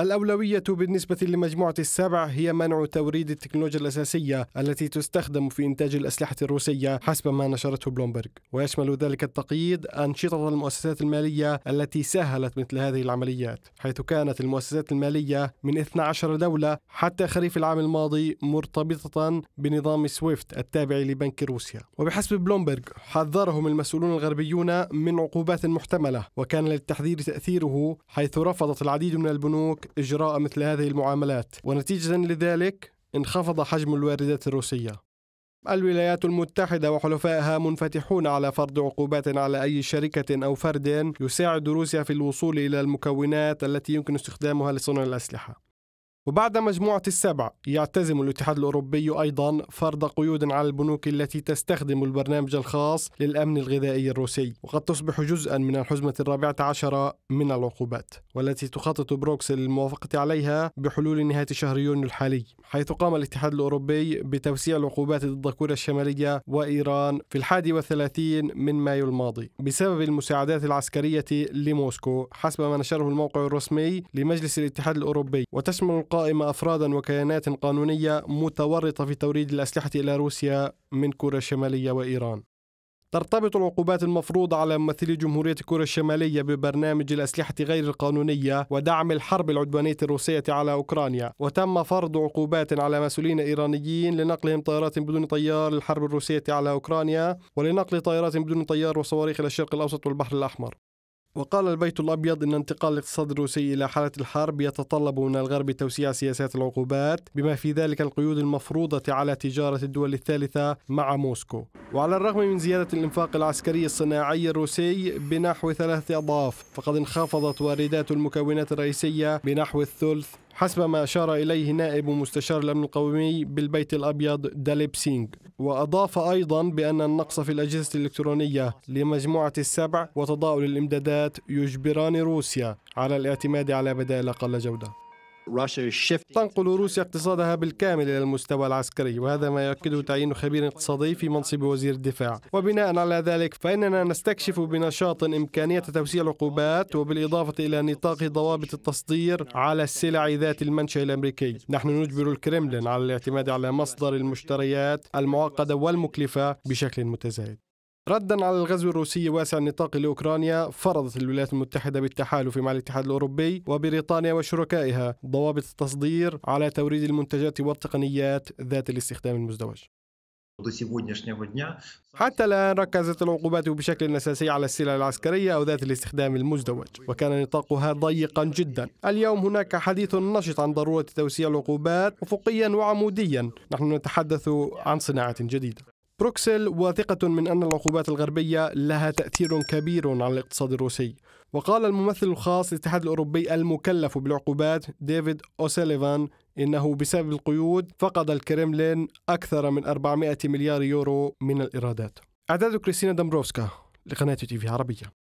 الأولوية بالنسبة لمجموعة السبع هي منع توريد التكنولوجيا الأساسية التي تستخدم في إنتاج الأسلحة الروسية حسب ما نشرته بلومبرغ ويشمل ذلك التقييد أنشطة المؤسسات المالية التي سهلت مثل هذه العمليات حيث كانت المؤسسات المالية من 12 دولة حتى خريف العام الماضي مرتبطة بنظام سويفت التابع لبنك روسيا وبحسب بلومبرغ حذرهم المسؤولون الغربيون من عقوبات محتملة وكان للتحذير تأثيره حيث رفضت العديد من البنوك إجراء مثل هذه المعاملات ونتيجة لذلك انخفض حجم الواردات الروسية الولايات المتحدة وحلفائها منفتحون على فرض عقوبات على أي شركة أو فرد يساعد روسيا في الوصول إلى المكونات التي يمكن استخدامها لصنع الأسلحة وبعد مجموعة السبع يعتزم الاتحاد الأوروبي أيضا فرض قيود على البنوك التي تستخدم البرنامج الخاص للأمن الغذائي الروسي وقد تصبح جزءا من الحزمة الرابعة عشرة من العقوبات والتي تخطط بروكسل للموافقة عليها بحلول نهاية شهر يونيو الحالي حيث قام الاتحاد الأوروبي بتوسيع العقوبات ضد كوريا الشمالية وإيران في الحادي والثلاثين من مايو الماضي بسبب المساعدات العسكرية لموسكو حسب ما نشره الموقع الرسمي لمجلس الاتحاد الأوروبي وتشمل القائمة أفرادا وكيانات قانونية متورطة في توريد الأسلحة إلى روسيا من كوريا الشمالية وإيران ترتبط العقوبات المفروضة على ممثلي جمهورية كوريا الشمالية ببرنامج الأسلحة غير القانونية ودعم الحرب العدوانية الروسية على أوكرانيا وتم فرض عقوبات على مسؤولين إيرانيين لنقلهم طائرات بدون طيار للحرب الروسية على أوكرانيا ولنقل طائرات بدون طيار وصواريخ إلى الشرق الأوسط والبحر الأحمر وقال البيت الأبيض إن انتقال الاقتصاد الروسي إلى حالة الحرب يتطلب من الغرب توسيع سياسات العقوبات بما في ذلك القيود المفروضة على تجارة الدول الثالثة مع موسكو وعلى الرغم من زيادة الإنفاق العسكري الصناعي الروسي بنحو ثلاثة أضعاف فقد انخفضت واردات المكونات الرئيسية بنحو الثلث حسب ما أشار إليه نائب مستشار الأمن القومي بالبيت الأبيض داليب سينغ وأضاف أيضا بأن النقص في الأجهزة الإلكترونية لمجموعة السبع وتضاؤل الإمدادات يجبران روسيا على الاعتماد على بدائل أقل جودة تنقل روسيا اقتصادها بالكامل إلى المستوى العسكري وهذا ما يؤكده تعيين خبير اقتصادي في منصب وزير الدفاع وبناء على ذلك فإننا نستكشف بنشاط إمكانية توسيع العقوبات وبالإضافة إلى نطاق ضوابط التصدير على السلع ذات المنشأ الأمريكي نحن نجبر الكرملين على الاعتماد على مصدر المشتريات المعقدة والمكلفة بشكل متزايد ردا على الغزو الروسي واسع النطاق لاوكرانيا فرضت الولايات المتحده بالتحالف مع الاتحاد الاوروبي وبريطانيا وشركائها ضوابط التصدير على توريد المنتجات والتقنيات ذات الاستخدام المزدوج حتى الآن ركزت العقوبات بشكل أساسي على السلع العسكرية أو ذات الاستخدام المزدوج وكان نطاقها ضيقا جدا اليوم هناك حديث نشط عن ضرورة توسيع العقوبات أفقيا وعموديا نحن نتحدث عن صناعة جديدة بروكسل واثقة من أن العقوبات الغربية لها تأثير كبير على الاقتصاد الروسي وقال الممثل الخاص للاتحاد الأوروبي المكلف بالعقوبات ديفيد أوسيليفان إنه بسبب القيود فقد الكريملين أكثر من 400 مليار يورو من الإيرادات أعداد كريستينا دمبروفسكا لقناة تي في عربية